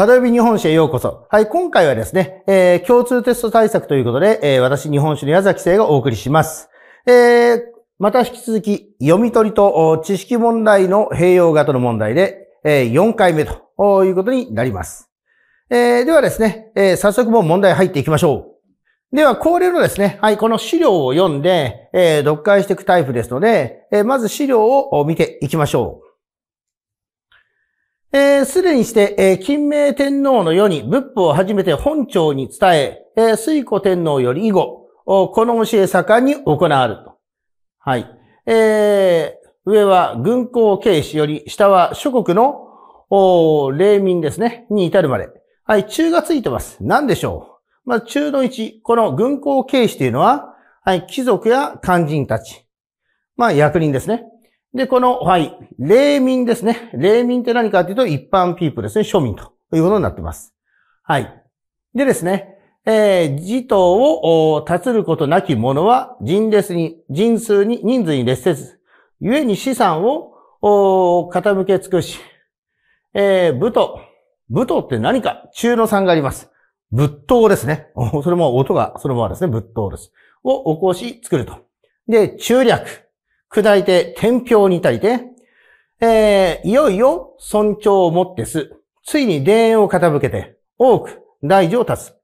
たどび日本史へようこそ。はい、今回はですね、えー、共通テスト対策ということで、えー、私、日本史の矢崎生がお送りします。えー、また引き続き、読み取りと知識問題の併用型の問題で、えー、4回目ということになります。えー、ではですね、えー、早速もう問題入っていきましょう。では、恒例のですね、はい、この資料を読んで、えー、読解していくタイプですので、えー、まず資料を見ていきましょう。す、えー、で、にして、えー、金明天皇の世に仏法を初めて本朝に伝え、えー、水古天皇より以後、この教え盛んに行われると。はい。えー、上は軍港啓視より、下は諸国の、お霊民ですね、に至るまで。はい、中がついてます。何でしょうまあ、中の1、この軍港啓視というのは、はい、貴族や官人たち。まあ、役人ですね。で、この、はい、霊民ですね。霊民って何かっていうと、一般ピープですね。庶民ということになってます。はい。でですね、えー、自党を、立つることなき者は、人列に、人数に、人数に列せず、故に資産を、傾け尽くし、えー、武闘。武闘って何か中のんがあります。仏頭ですね。それも音がそのままですね。仏頭です。を起こし作ると。で、中略。砕いて天平に至りて、えー、いよいよ尊重をもってす。ついに霊園を傾けて、多く大事を立つ。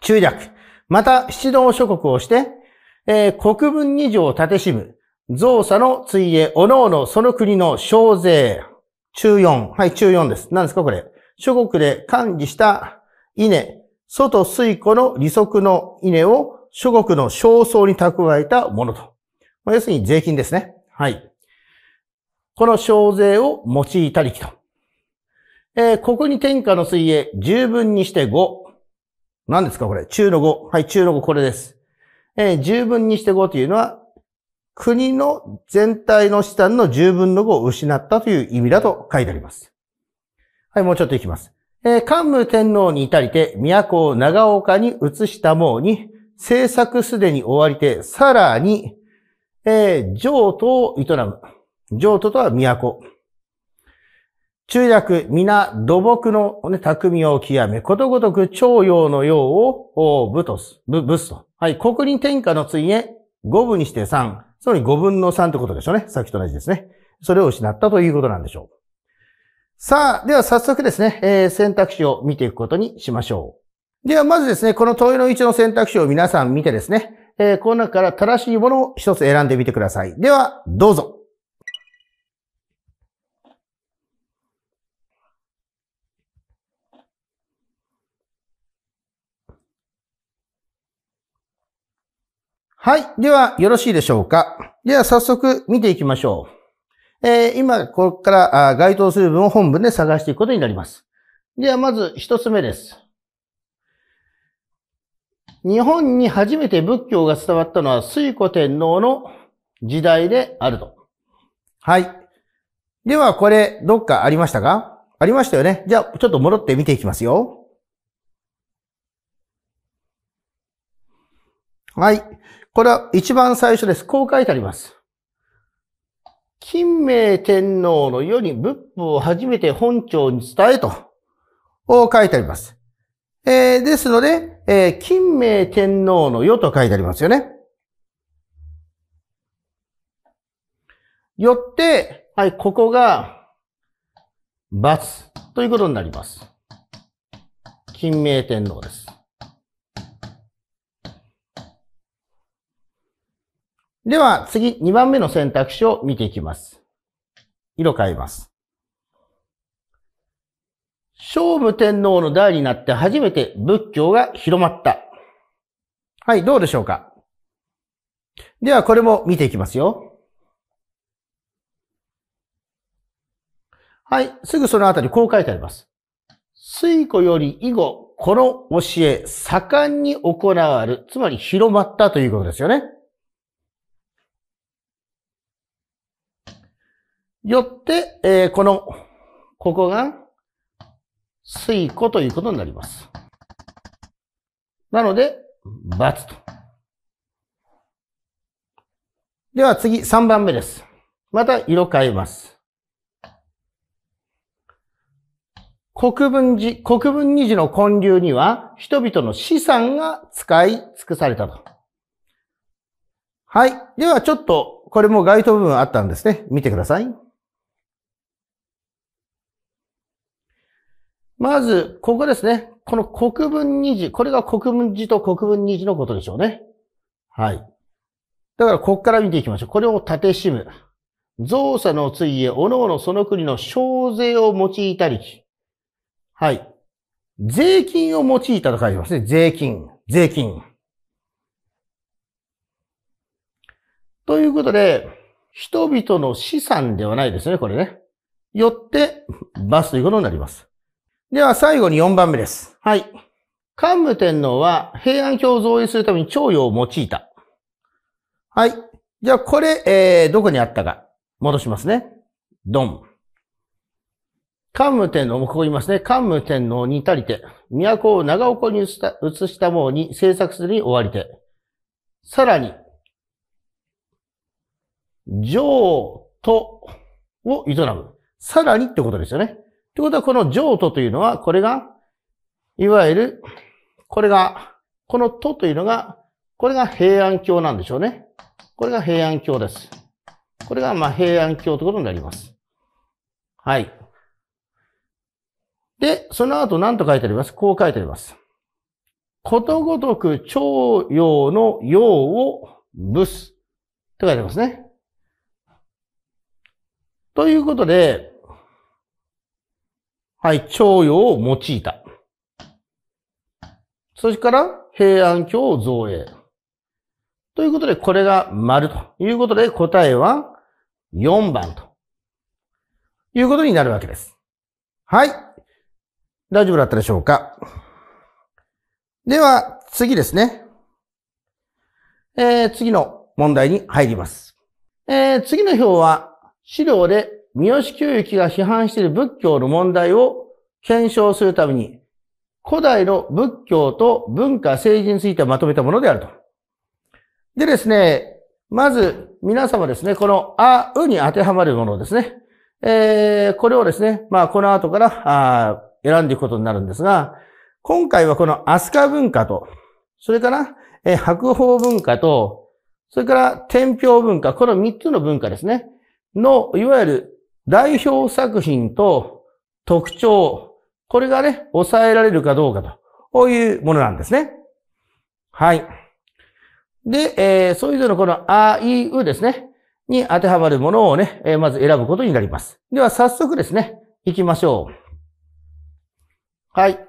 中略。また、七道諸国をして、えー、国分二条を立てしむ。造作のついえ、おのおのその国の小税。中四。はい、中四です。何ですかこれ。諸国で管理した稲、外水湖の利息の稲を諸国の焦燥に蓄えたものと。まあ、要するに税金ですね。はい。この小税を用いたりきと。えー、ここに天下の水泳、十分にして五。何ですかこれ中の五。はい、中の五、これです。えー、十分にして五というのは、国の全体の資産の十分の五を失ったという意味だと書いてあります。はい、もうちょっといきます。えー、武天皇に至りて、都を長岡に移したもうに、政策すでに終わりて、さらにえー、譲を営む。上都とは都。中略、皆、土木の、ね、匠を極め、ことごとく徴用の用を、ぶとす、ぶ、ぶすと。はい、国人天下のついえ、五分にして三。つまり五分の三ってことでしょうね。さっきと同じですね。それを失ったということなんでしょう。さあ、では早速ですね、えー、選択肢を見ていくことにしましょう。ではまずですね、この問いの一の選択肢を皆さん見てですね、えー、この中から正しいものを一つ選んでみてください。では、どうぞ。はい。では、よろしいでしょうか。では、早速見ていきましょう。えー、今、ここから該当する文を本文で探していくことになります。では、まず一つ目です。日本に初めて仏教が伝わったのは水古天皇の時代であると。はい。では、これ、どっかありましたかありましたよね。じゃあ、ちょっと戻って見ていきますよ。はい。これは一番最初です。こう書いてあります。金明天皇の世に仏法を初めて本庁に伝えと、を書いてあります。えー、ですので、えー、金明天皇の世と書いてありますよね。よって、はい、ここが、罰ということになります。金明天皇です。では、次、2番目の選択肢を見ていきます。色変えます。聖武天皇の代になって初めて仏教が広まった。はい、どうでしょうかでは、これも見ていきますよ。はい、すぐそのあたりこう書いてあります。水古より以後、この教え、盛んに行われる、つまり広まったということですよね。よって、えー、この、ここが、水庫ということになります。なので、×と。では次、3番目です。また色変えます。国分寺、国分二寺の建立には人々の資産が使い尽くされたと。はい。ではちょっと、これも該当部分あったんですね。見てください。まず、ここですね。この国分二次。これが国分寺と国分二次のことでしょうね。はい。だから、ここから見ていきましょう。これを縦しむ。造作のついえ、おのおのその国の小税を用いたりき。はい。税金を用いたと書いてますね。税金。税金。ということで、人々の資産ではないですね、これね。よって、罰ということになります。では最後に4番目です。はい。桓武天皇は平安京を造営するために徴用を用いた。はい。じゃあこれ、えー、どこにあったか。戻しますね。ドン。桓武天皇もここ言いますね。桓武天皇に至りて、都を長岡に移した移したもに制作するに終わりて。さらに、上都を営む。さらにってことですよね。ということは、この譲渡というのは、これが、いわゆる、これが、このとというのが、これが平安京なんでしょうね。これが平安京です。これが、まあ、平安京ということになります。はい。で、その後何と書いてありますこう書いてあります。ことごとく徴用の用を無す。と書いてありますね。ということで、はい、徴用を用いた。それから、平安京を造営。ということで、これが丸ということで、答えは4番ということになるわけです。はい。大丈夫だったでしょうかでは、次ですね。えー、次の問題に入ります。えー、次の表は資料で三好清行が批判している仏教の問題を検証するために、古代の仏教と文化政治についてまとめたものであると。でですね、まず皆様ですね、このあ、うに当てはまるものですね。えー、これをですね、まあこの後からあ選んでいくことになるんですが、今回はこの飛鳥文化と、それから、えー、白鳳文化と、それから天平文化、この三つの文化ですね、の、いわゆる代表作品と特徴、これがね、抑えられるかどうかと、こういうものなんですね。はい。で、えー、それぞれのこのあいうですね、に当てはまるものをね、えー、まず選ぶことになります。では、早速ですね、行きましょう。はい。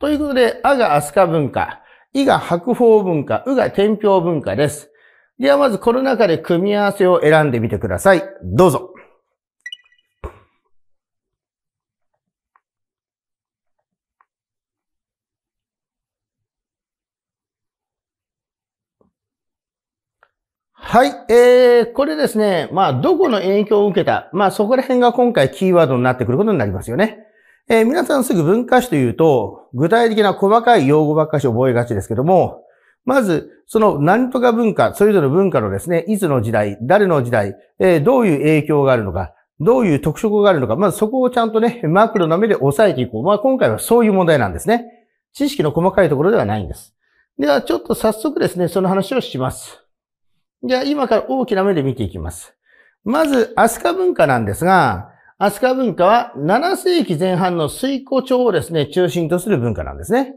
ということで、あが飛鳥文化、いが白鳳文化、うが天平文化です。では、まずこの中で組み合わせを選んでみてください。どうぞ。はい。えー、これですね。まあ、どこの影響を受けた。まあ、そこら辺が今回キーワードになってくることになりますよね。えー、皆さんすぐ文化史というと、具体的な細かい用語ばっかし覚えがちですけども、まず、その何とか文化、それぞれの文化のですね、いつの時代、誰の時代、えー、どういう影響があるのか、どういう特色があるのか、まずそこをちゃんとね、マクロの目で押さえていこう。まあ今回はそういう問題なんですね。知識の細かいところではないんです。では、ちょっと早速ですね、その話をします。じゃあ今から大きな目で見ていきます。まず、飛鳥文化なんですが、飛鳥文化は7世紀前半の水古町をですね、中心とする文化なんですね。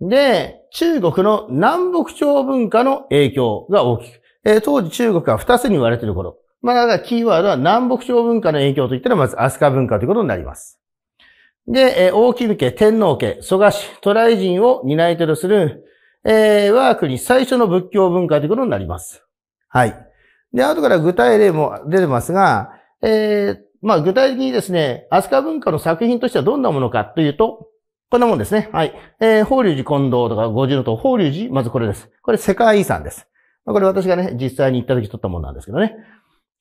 で、中国の南北朝文化の影響が大きく、えー、当時中国は2つに割れている頃。まあ、だからキーワードは南北朝文化の影響といったら、まず飛鳥文化ということになります。で、えー、大家、天皇家、蘇我氏、渡来人を担い手とする、えー、我が国最初の仏教文化ということになります。はい。で、後から具体例も出てますが、えー、まあ具体的にですね、飛鳥文化の作品としてはどんなものかというと、こんなもんですね。はい。えー、法隆寺近藤とか五の塔、法隆寺、まずこれです。これ世界遺産です。これ私がね、実際に行った時撮ったものなんですけどね。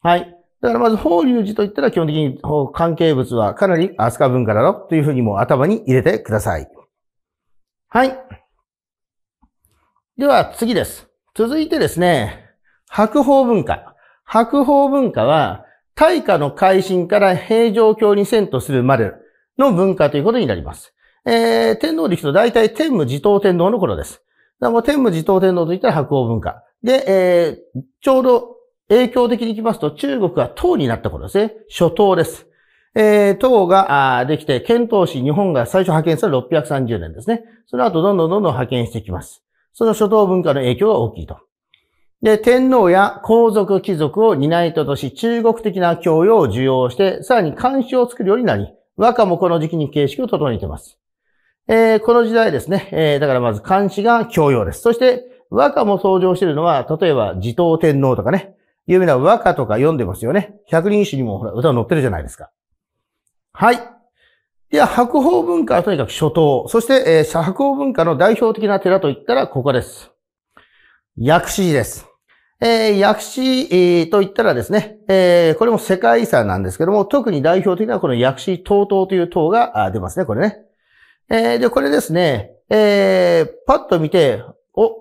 はい。だからまず法隆寺といったら基本的に関係物はかなり飛鳥文化だろというふうにも頭に入れてください。はい。では次です。続いてですね、白鳳文化。白鳳文化は、大化の改新から平城京に遷都するまでの文化ということになります。えー、天皇でいくと大体天武持統天皇の頃です。だから天武持統天皇といったら白鳳文化。で、えー、ちょうど影響的に行きますと中国は唐になった頃ですね。初唐です。えー、唐ができて、遣唐使日本が最初派遣すれる630年ですね。その後どんどんどんどん派遣していきます。その初唐文化の影響が大きいと。で、天皇や皇族貴族を担い手とし、中国的な教養を受容して、さらに監視を作るようになり、和歌もこの時期に形式を整えています。えー、この時代ですね、えー、だからまず監視が教養です。そして、和歌も登場しているのは、例えば、持統天皇とかね、有名な和歌とか読んでますよね。百人一首にもほら歌載ってるじゃないですか。はい。では、白鳳文化はとにかく初頭。そして、えー、白鳳文化の代表的な寺といったら、ここです。薬師寺です。えー、薬師、えー、と言ったらですね、えー、これも世界遺産なんですけども、特に代表的なこの薬師塔塔という塔が出ますね、これね。えー、で、これですね、えー、パッと見て、お、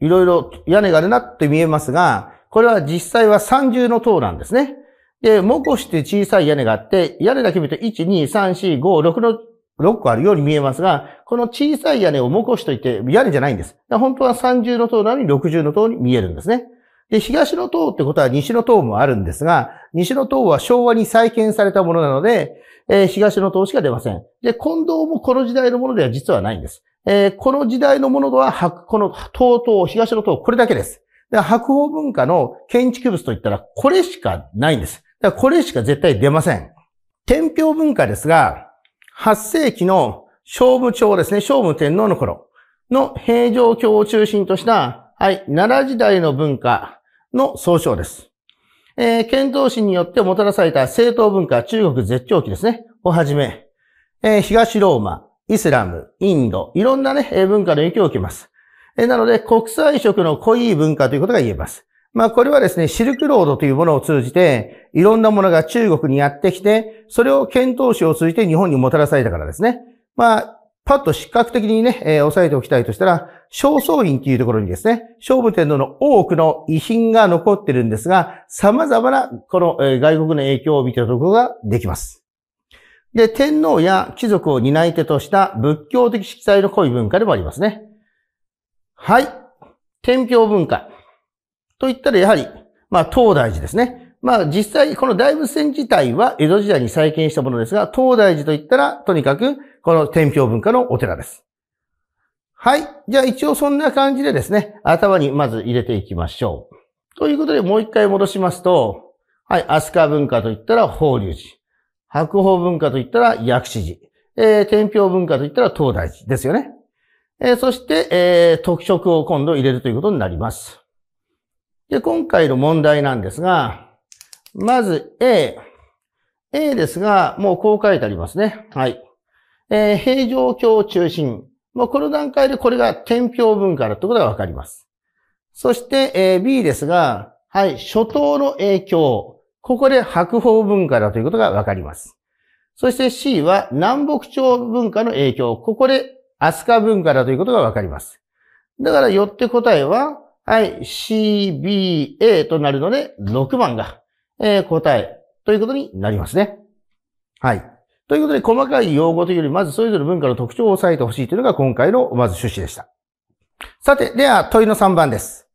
いろいろ屋根があるなって見えますが、これは実際は三重の塔なんですね。で、木越って小さい屋根があって、屋根だけ見ると1、2、3、4、5、6の6個あるように見えますが、この小さい屋根を木越といって、屋根じゃないんです。本当は30の塔なのに60の塔に見えるんですね。で、東の塔ってことは西の塔もあるんですが、西の塔は昭和に再建されたものなので、えー、東の塔しか出ません。で、近藤もこの時代のものでは実はないんです。えー、この時代のものとは、この塔塔、東の塔、これだけです。だから白鳳文化の建築物といったら、これしかないんです。だからこれしか絶対出ません。天平文化ですが、8世紀の聖武朝ですね、聖武天皇の頃の平城京を中心としたはい、奈良時代の文化の総称です。えー、遣唐使によってもたらされた正統文化、中国絶頂期ですね、をはじめ、えー、東ローマ、イスラム、インド、いろんなね、文化の影響を受けます。えー、なので、国際色の濃い文化ということが言えます。まあ、これはですね、シルクロードというものを通じて、いろんなものが中国にやってきて、それを遣唐使を通じて日本にもたらされたからですね。まあ、パッと視覚的にね、えー、押さえておきたいとしたら、正倉院というところにですね、聖武天皇の多くの遺品が残ってるんですが、様々なこの外国の影響を見てくことができます。で、天皇や貴族を担い手とした仏教的色彩の濃い文化でもありますね。はい。天平文化。と言ったらやはり、まあ、東大寺ですね。まあ、実際、この大仏線自体は江戸時代に再建したものですが、東大寺と言ったら、とにかく、この天平文化のお寺です。はい。じゃあ一応そんな感じでですね、頭にまず入れていきましょう。ということでもう一回戻しますと、はい、飛鳥文化といったら法隆寺。白鳳文化といったら薬師寺。えー、天平文化といったら東大寺ですよね。えー、そして、えー、特色を今度入れるということになります。で、今回の問題なんですが、まず A。A ですが、もうこう書いてありますね。はい。えー、平城京中心、もうこの段階でこれが天平文化だいうことがわかります。そして、え B ですが、はい、初等の影響。ここで白鵬文化だということがわかります。そして C は南北朝文化の影響。ここで飛鳥文化だということがわかります。だからよって答えは、はい、CBA となるので、6番が、えー、答えということになりますね。はい。ということで、細かい用語というより、まずそれぞれ文化の特徴を押さえてほしいというのが今回の、まず趣旨でした。さて、では問いの3番です。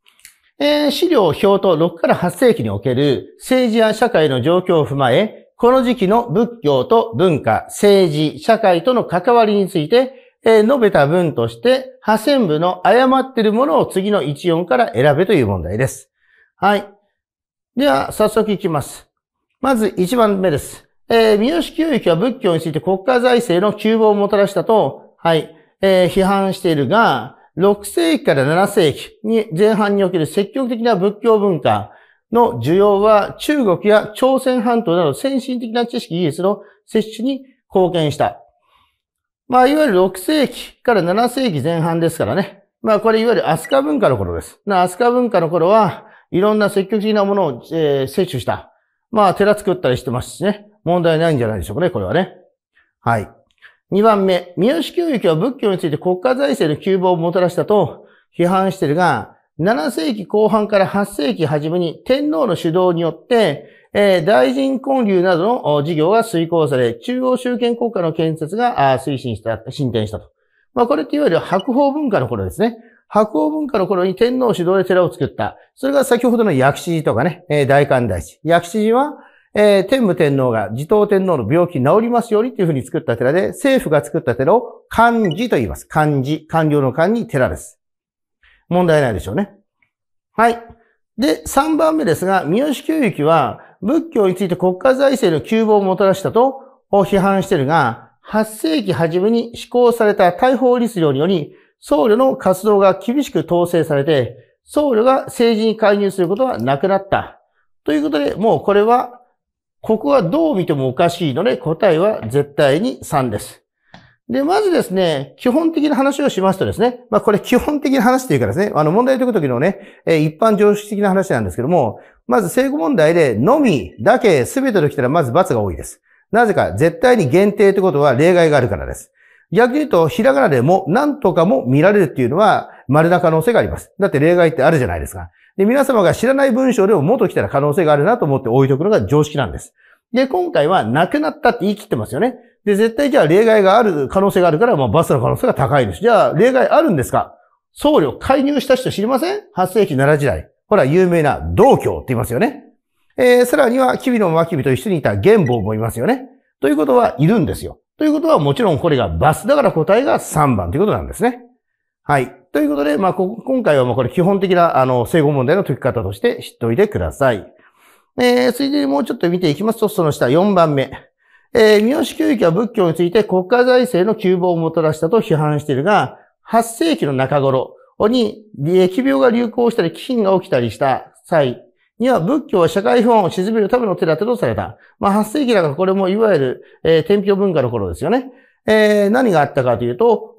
えー、資料表と6から8世紀における政治や社会の状況を踏まえ、この時期の仏教と文化、政治、社会との関わりについて、えー、述べた文として、派遣部の誤っているものを次の1音から選べという問題です。はい。では、早速いきます。まず1番目です。えー、三好教育は仏教について国家財政の窮乏をもたらしたと、はい、えー、批判しているが、6世紀から7世紀に前半における積極的な仏教文化の需要は中国や朝鮮半島など先進的な知識技術の摂取に貢献した。まあ、いわゆる6世紀から7世紀前半ですからね。まあ、これいわゆるアスカ文化の頃です。アスカ文化の頃は、いろんな積極的なものを、えー、摂取した。まあ、寺作ったりしてますしね。問題ないんじゃないでしょうかね、これはね。はい。2番目、三好教育は仏教について国家財政の急防をもたらしたと批判しているが、7世紀後半から8世紀初めに天皇の主導によって、えー、大臣建立などの事業が遂行され、中央集権国家の建設が推進した、進展したと。まあこれっていわゆる白鳳文化の頃ですね。白鳳文化の頃に天皇主導で寺を作った。それが先ほどの薬師寺とかね、大観大師。薬師寺はえー、天武天皇が持統天皇の病気治りますようにというふうに作った寺で、政府が作った寺を漢字と言います。漢字、官僚の漢に寺です。問題ないでしょうね。はい。で、3番目ですが、三好教育は仏教について国家財政の窮乏をもたらしたと批判しているが、8世紀初めに施行された大法律令により、僧侶の活動が厳しく統制されて、僧侶が政治に介入することはなくなった。ということで、もうこれはここはどう見てもおかしいので、答えは絶対に3です。で、まずですね、基本的な話をしますとですね、まあこれ基本的な話というかですね、あの問題を解くときのね、え一般常識的な話なんですけども、まず正誤問題で、のみ、だけ、すべてできたらまず罰が多いです。なぜか、絶対に限定ってことは例外があるからです。逆に言うと、ひらがなでも、なんとかも見られるっていうのは、稀な可能性があります。だって例外ってあるじゃないですか。で、皆様が知らない文章でも元来たら可能性があるなと思って置いておくのが常識なんです。で、今回は亡くなったって言い切ってますよね。で、絶対じゃあ例外がある可能性があるから、まあバスの可能性が高いです。じゃあ例外あるんですか僧侶介入した人知りません ?8 世紀奈良時代。ほら、有名な道教って言いますよね。えー、さらには、キビのマキビと一緒にいた玄坊もいますよね。ということはいるんですよ。ということはもちろんこれがバスだから答えが3番ということなんですね。はい。ということで、まあ、今回はもうこれ基本的な、あの、生後問題の解き方として知っておいてください。えー、ついでにもうちょっと見ていきますと、その下4番目。えー、三好教育は仏教について国家財政の窮乏をもたらしたと批判しているが、8世紀の中頃に、疫病が流行したり、飢饉が起きたりした際には、仏教は社会不安を鎮めるための手立てとされた。まあ、8世紀だからこれもいわゆる、えー、天平文化の頃ですよね。えー、何があったかというと、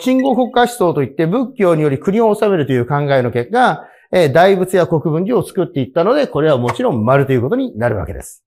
鎮護国家思想といって仏教により国を治めるという考えの結果、えー、大仏や国分寺を作っていったので、これはもちろん丸ということになるわけです。